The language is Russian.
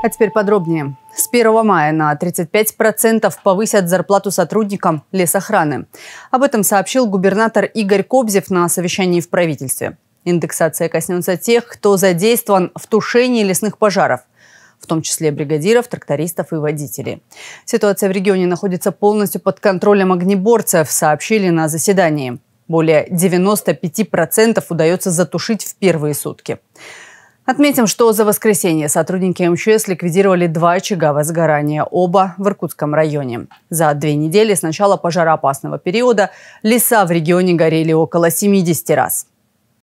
А теперь подробнее. С 1 мая на 35% повысят зарплату сотрудникам лесохраны. Об этом сообщил губернатор Игорь Кобзев на совещании в правительстве. Индексация коснется тех, кто задействован в тушении лесных пожаров – в том числе бригадиров, трактористов и водителей. Ситуация в регионе находится полностью под контролем огнеборцев, сообщили на заседании. Более 95% удается затушить в первые сутки. Отметим, что за воскресенье сотрудники МЧС ликвидировали два очага возгорания, оба в Иркутском районе. За две недели с начала пожароопасного периода леса в регионе горели около 70 раз.